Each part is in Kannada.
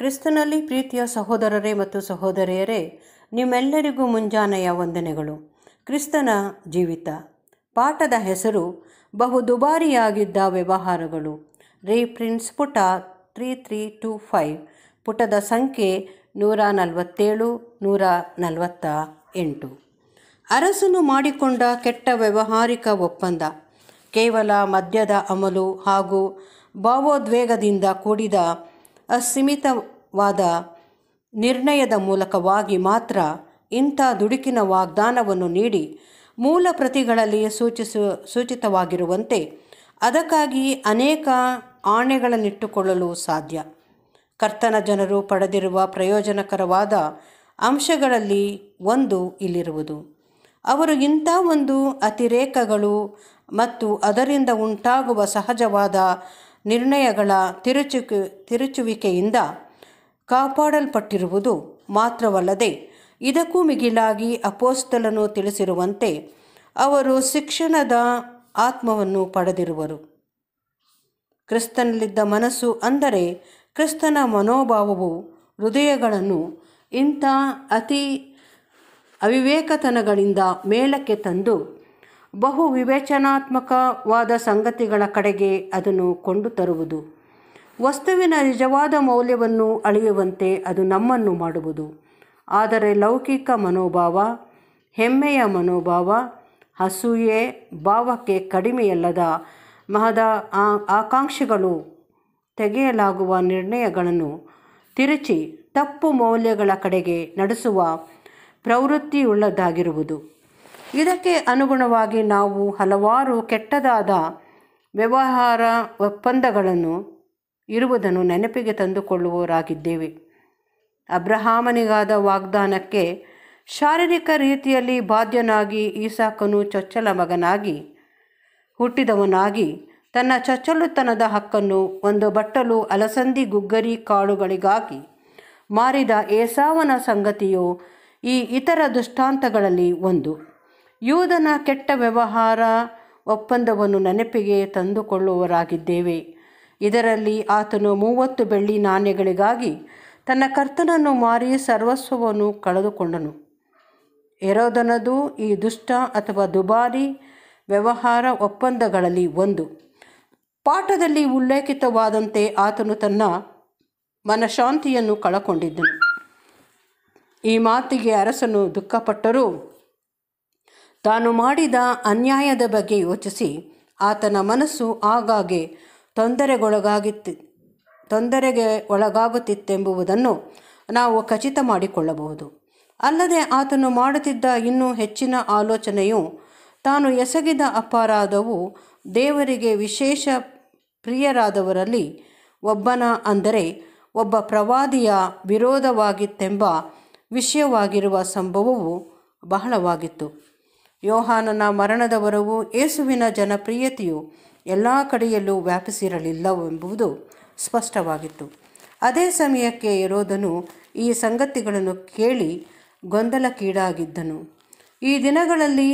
ಕ್ರಿಸ್ತನಲ್ಲಿ ಪ್ರೀತಿಯ ಸಹೋದರರೇ ಮತ್ತು ಸಹೋದರಿಯರೇ ನಿಮ್ಮೆಲ್ಲರಿಗೂ ಮುಂಜಾನೆಯ ವಂದನೆಗಳು ಕ್ರಿಸ್ತನ ಜೀವಿತ ಪಾಠದ ಹೆಸರು ಬಹು ದುಬಾರಿಯಾಗಿದ್ದ ವ್ಯವಹಾರಗಳು ರೀಪ್ರಿನ್ಸ್ ಪುಟ ತ್ರೀ ತ್ರೀ ಟು ಫೈವ್ ಪುಟದ ಸಂಖ್ಯೆ ನೂರ ನಲವತ್ತೇಳು ನೂರ ನಲವತ್ತ ಎಂಟು ಅರಸನು ಮಾಡಿಕೊಂಡ ಕೆಟ್ಟ ವ್ಯವಹಾರಿಕ ಒಪ್ಪಂದ ಕೇವಲ ಮದ್ಯದ ಅಮಲು ಹಾಗೂ ಭಾವೋದ್ವೇಗದಿಂದ ಕೂಡಿದ ಅಸೀಮಿತವಾದ ನಿರ್ಣಯದ ಮೂಲಕವಾಗಿ ಮಾತ್ರ ಇಂಥ ದುಡುಕಿನ ವಾಗ್ದಾನವನ್ನು ನೀಡಿ ಮೂಲ ಪ್ರತಿಗಳಲ್ಲಿ ಸೂಚಿಸು ಸೂಚಿತವಾಗಿರುವಂತೆ ಅದಕ್ಕಾಗಿ ಅನೇಕ ಆಣೆಗಳನ್ನಿಟ್ಟುಕೊಳ್ಳಲು ಸಾಧ್ಯ ಕರ್ತನ ಜನರು ಪಡೆದಿರುವ ಪ್ರಯೋಜನಕರವಾದ ಅಂಶಗಳಲ್ಲಿ ಒಂದು ಇಲ್ಲಿರುವುದು ಅವರು ಇಂಥ ಒಂದು ಅತಿರೇಕಗಳು ಮತ್ತು ಅದರಿಂದ ಉಂಟಾಗುವ ಸಹಜವಾದ ನಿರ್ಣಯಗಳ ತಿರುಚುಕು ತಿರುಚುವಿಕೆಯಿಂದ ಕಾಪಾಡಲ್ಪಟ್ಟಿರುವುದು ಮಾತ್ರವಲ್ಲದೆ ಇದಕ್ಕೂ ಮಿಗಿಲಾಗಿ ಅಪೋಸ್ತಲನು ತಿಳಿಸಿರುವಂತೆ ಅವರು ಶಿಕ್ಷಣದ ಆತ್ಮವನ್ನು ಪಡೆದಿರುವರು ಕ್ರಿಸ್ತನಲ್ಲಿದ್ದ ಮನಸ್ಸು ಅಂದರೆ ಕ್ರಿಸ್ತನ ಮನೋಭಾವವು ಹೃದಯಗಳನ್ನು ಇಂಥ ಅತಿ ಅವಿವೇಕತನಗಳಿಂದ ಮೇಲಕ್ಕೆ ತಂದು ಬಹು ವಿವೇಚನಾತ್ಮಕವಾದ ಸಂಗತಿಗಳ ಕಡೆಗೆ ಅದನ್ನು ಕೊಂಡು ತರುವುದು ವಸ್ತುವಿನ ನಿಜವಾದ ಮೌಲ್ಯವನ್ನು ಅಳೆಯುವಂತೆ ಅದು ನಮ್ಮನ್ನು ಮಾಡುವುದು ಆದರೆ ಲೌಕಿಕ ಮನೋಭಾವ ಹೆಮ್ಮೆಯ ಮನೋಭಾವ ಹಸೂಯೆ ಭಾವಕ್ಕೆ ಕಡಿಮೆಯಲ್ಲದ ಮಹದ ಆಕಾಂಕ್ಷೆಗಳು ತೆಗೆಯಲಾಗುವ ನಿರ್ಣಯಗಳನ್ನು ತಿರುಚಿ ತಪ್ಪು ಮೌಲ್ಯಗಳ ಕಡೆಗೆ ನಡೆಸುವ ಪ್ರವೃತ್ತಿಯುಳ್ಳದ್ದಾಗಿರುವುದು ಇದಕ್ಕೆ ಅನುಗುಣವಾಗಿ ನಾವು ಹಲವಾರು ಕೆಟ್ಟದಾದ ವ್ಯವಹಾರ ಒಪ್ಪಂದಗಳನ್ನು ಇರುವುದನ್ನು ನೆನಪಿಗೆ ತಂದುಕೊಳ್ಳುವವರಾಗಿದ್ದೇವೆ ಅಬ್ರಹಾಮನಿಗಾದ ವಾಗ್ದಾನಕ್ಕೆ ಶಾರೀರಿಕ ರೀತಿಯಲ್ಲಿ ಬಾಧ್ಯನಾಗಿ ಈಸಾಕನು ಚೊಚ್ಚಲ ಮಗನಾಗಿ ಹುಟ್ಟಿದವನಾಗಿ ತನ್ನ ಚೊಚ್ಚಲುತನದ ಹಕ್ಕನ್ನು ಒಂದು ಬಟ್ಟಲು ಅಲಸಂದಿ ಗುಗ್ಗರಿ ಕಾಳುಗಳಿಗಾಗಿ ಮಾರಿದ ಏಸಾವನ ಸಂಗತಿಯು ಈ ಇತರ ದೃಷ್ಟಾಂತಗಳಲ್ಲಿ ಒಂದು ಯೂದನ ಕೆಟ್ಟ ವ್ಯವಹಾರ ಒಪ್ಪಂದವನ್ನು ನೆನಪಿಗೆ ತಂದುಕೊಳ್ಳುವರಾಗಿದ್ದೇವೆ ಇದರಲ್ಲಿ ಆತನು ಮೂವತ್ತು ಬೆಳ್ಳಿ ನಾಣ್ಯಗಳಿಗಾಗಿ ತನ್ನ ಕರ್ತನನ್ನು ಮಾರಿ ಸರ್ವಸ್ವವನ್ನು ಕಳೆದುಕೊಂಡನು ಎರೋದನದು ಈ ದುಷ್ಟ ಅಥವಾ ದುಬಾರಿ ವ್ಯವಹಾರ ಒಪ್ಪಂದಗಳಲ್ಲಿ ಒಂದು ಪಾಠದಲ್ಲಿ ಉಲ್ಲೇಖಿತವಾದಂತೆ ಆತನು ತನ್ನ ಮನಶಾಂತಿಯನ್ನು ಕಳಕೊಂಡಿದ್ದನು ಈ ಮಾತಿಗೆ ಅರಸನು ದುಃಖಪಟ್ಟರೂ ತಾನು ಮಾಡಿದ ಅನ್ಯಾಯದ ಬಗ್ಗೆ ಯೋಚಿಸಿ ಆತನ ಮನಸ್ಸು ಆಗಾಗ್ಗೆ ತೊಂದರೆಗೊಳಗಾಗಿತ್ತು ತೊಂದರೆಗೆ ಒಳಗಾಗುತ್ತಿತ್ತೆಂಬುದನ್ನು ನಾವು ಖಚಿತ ಮಾಡಿಕೊಳ್ಳಬಹುದು ಅಲ್ಲದೆ ಆತನು ಮಾಡುತ್ತಿದ್ದ ಇನ್ನೂ ಹೆಚ್ಚಿನ ಆಲೋಚನೆಯು ತಾನು ಎಸಗಿದ ಅಪರಾಧವು ದೇವರಿಗೆ ವಿಶೇಷ ಪ್ರಿಯರಾದವರಲ್ಲಿ ಒಬ್ಬನ ಅಂದರೆ ಒಬ್ಬ ಪ್ರವಾದಿಯ ವಿರೋಧವಾಗಿತ್ತೆಂಬ ವಿಷಯವಾಗಿರುವ ಸಂಭವವು ಬಹಳವಾಗಿತ್ತು ಯೋಹಾನನ ಮರಣದವರೆಗೂ ಯೇಸುವಿನ ಜನಪ್ರಿಯತೆಯು ಎಲ್ಲ ಕಡೆಯಲ್ಲೂ ವ್ಯಾಪಿಸಿರಲಿಲ್ಲವೆಂಬುದು ಸ್ಪಷ್ಟವಾಗಿತ್ತು ಅದೇ ಸಮಯಕ್ಕೆ ಇರೋದನು ಈ ಸಂಗತಿಗಳನ್ನು ಕೇಳಿ ಗೊಂದಲಕ್ಕೀಡಾಗಿದ್ದನು ಈ ದಿನಗಳಲ್ಲಿ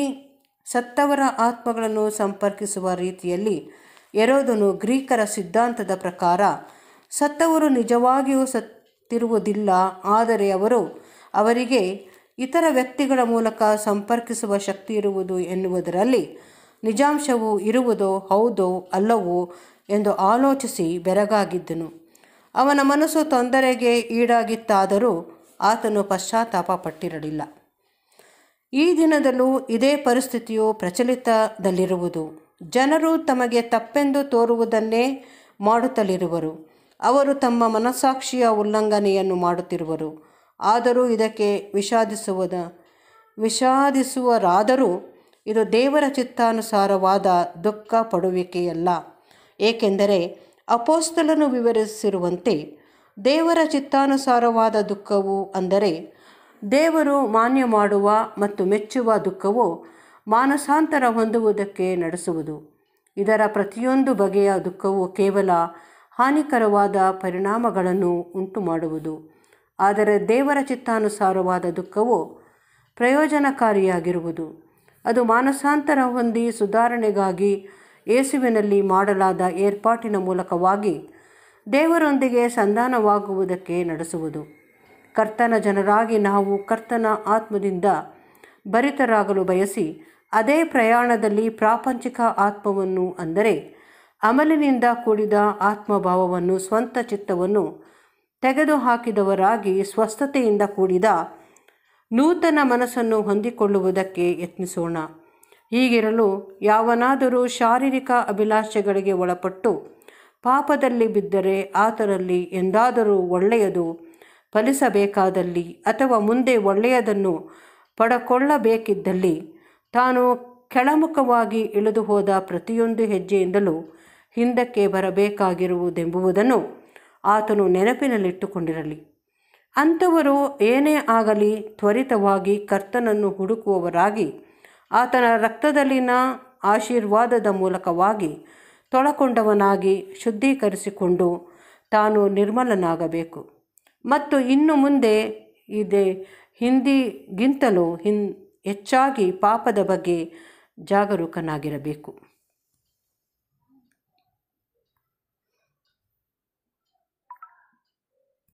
ಸತ್ತವರ ಆತ್ಮಗಳನ್ನು ಸಂಪರ್ಕಿಸುವ ರೀತಿಯಲ್ಲಿ ಎರೋದನು ಗ್ರೀಕರ ಸಿದ್ಧಾಂತದ ಪ್ರಕಾರ ಸತ್ತವರು ನಿಜವಾಗಿಯೂ ಸತ್ತಿರುವುದಿಲ್ಲ ಆದರೆ ಅವರು ಅವರಿಗೆ ಇತರ ವ್ಯಕ್ತಿಗಳ ಮೂಲಕ ಸಂಪರ್ಕಿಸುವ ಶಕ್ತಿ ಇರುವುದು ಎನ್ನುವುದರಲ್ಲಿ ನಿಜಾಂಶವು ಇರುವುದೋ ಹೌದೋ ಅಲ್ಲವೋ ಎಂದು ಆಲೋಚಿಸಿ ಬೆರಗಾಗಿದ್ದನು ಅವನ ಮನಸ್ಸು ತೊಂದರೆಗೆ ಈಡಾಗಿತ್ತಾದರೂ ಆತನು ಪಶ್ಚಾತ್ತಾಪ ಪಟ್ಟಿರಲಿಲ್ಲ ಈ ದಿನದಲ್ಲೂ ಇದೇ ಪರಿಸ್ಥಿತಿಯು ಪ್ರಚಲಿತದಲ್ಲಿರುವುದು ಜನರು ತಮಗೆ ತಪ್ಪೆಂದು ತೋರುವುದನ್ನೇ ಮಾಡುತ್ತಲಿರುವರು ಅವರು ತಮ್ಮ ಮನಸ್ಸಾಕ್ಷಿಯ ಉಲ್ಲಂಘನೆಯನ್ನು ಮಾಡುತ್ತಿರುವರು ಆದರೂ ಇದಕ್ಕೆ ವಿಷಾದಿಸುವುದ ವಿಷಾದಿಸುವರಾದರೂ ಇದು ದೇವರ ಚಿತ್ತಾನುಸಾರವಾದ ದುಃಖ ಪಡುವಿಕೆಯಲ್ಲ ಏಕೆಂದರೆ ಅಪೋಸ್ತಲನ್ನು ವಿವರಿಸಿರುವಂತೆ ದೇವರ ಚಿತ್ತಾನುಸಾರವಾದ ದುಃಖವು ಅಂದರೆ ದೇವರು ಮಾನ್ಯ ಮಾಡುವ ಮತ್ತು ಮೆಚ್ಚುವ ದುಃಖವು ಮಾನಸಾಂತರ ಹೊಂದುವುದಕ್ಕೆ ನಡೆಸುವುದು ಇದರ ಪ್ರತಿಯೊಂದು ಬಗೆಯ ದುಃಖವು ಕೇವಲ ಹಾನಿಕರವಾದ ಪರಿಣಾಮಗಳನ್ನು ಉಂಟು ಮಾಡುವುದು ಆದರೆ ದೇವರ ಚಿತ್ತಾನುಸಾರವಾದ ದುಃಖವು ಪ್ರಯೋಜನಕಾರಿಯಾಗಿರುವುದು ಅದು ಮಾನಸಾಂತರ ಹೊಂದಿ ಸುಧಾರಣೆಗಾಗಿ ಏಸುವಿನಲ್ಲಿ ಮಾಡಲಾದ ಏರ್ಪಾಟಿನ ಮೂಲಕವಾಗಿ ದೇವರೊಂದಿಗೆ ಸಂಧಾನವಾಗುವುದಕ್ಕೆ ನಡೆಸುವುದು ಕರ್ತನ ಜನರಾಗಿ ನಾವು ಕರ್ತನ ಆತ್ಮದಿಂದ ಭರಿತರಾಗಲು ಬಯಸಿ ಅದೇ ಪ್ರಯಾಣದಲ್ಲಿ ಪ್ರಾಪಂಚಿಕ ಆತ್ಮವನ್ನು ಅಂದರೆ ಅಮಲಿನಿಂದ ಕೂಡಿದ ಆತ್ಮಭಾವವನ್ನು ಸ್ವಂತ ಚಿತ್ತವನ್ನು ತೆಗೆದುಹಾಕಿದವರಾಗಿ ಸ್ವಸ್ಥತೆಯಿಂದ ಕೂಡಿದ ನೂತನ ಮನಸ್ಸನ್ನು ಹೊಂದಿಕೊಳ್ಳುವುದಕ್ಕೆ ಯತ್ನಿಸೋಣ ಹೀಗಿರಲು ಯಾವನಾದರೂ ಶಾರೀರಿಕ ಅಭಿಲಾಷೆಗಳಿಗೆ ಒಳಪಟ್ಟು ಪಾಪದಲ್ಲಿ ಬಿದ್ದರೆ ಆತರಲ್ಲಿ ಎಂದಾದರೂ ಒಳ್ಳೆಯದು ಫಲಿಸಬೇಕಾದಲ್ಲಿ ಅಥವಾ ಮುಂದೆ ಒಳ್ಳೆಯದನ್ನು ಪಡಕೊಳ್ಳಬೇಕಿದ್ದಲ್ಲಿ ತಾನು ಕೆಳಮುಖವಾಗಿ ಇಳಿದು ಹೋದ ಪ್ರತಿಯೊಂದು ಹೆಜ್ಜೆಯಿಂದಲೂ ಹಿಂದಕ್ಕೆ ಬರಬೇಕಾಗಿರುವುದೆಂಬುದನ್ನು ಆತನು ನೆನಪಿನಲ್ಲಿಟ್ಟುಕೊಂಡಿರಲಿ ಅಂಥವರು ಏನೇ ಆಗಲಿ ತ್ವರಿತವಾಗಿ ಕರ್ತನನ್ನು ಹುಡುಕುವವರಾಗಿ ಆತನ ರಕ್ತದಲ್ಲಿನ ಆಶೀರ್ವಾದದ ಮೂಲಕವಾಗಿ ತೊಳಕೊಂಡವನಾಗಿ ಶುದ್ಧೀಕರಿಸಿಕೊಂಡು ತಾನು ನಿರ್ಮಲನಾಗಬೇಕು ಮತ್ತು ಇನ್ನು ಮುಂದೆ ಇದೆ ಹಿಂದಿಗಿಂತಲೂ ಹಿನ್ ಹೆಚ್ಚಾಗಿ ಪಾಪದ ಬಗ್ಗೆ ಜಾಗರೂಕನಾಗಿರಬೇಕು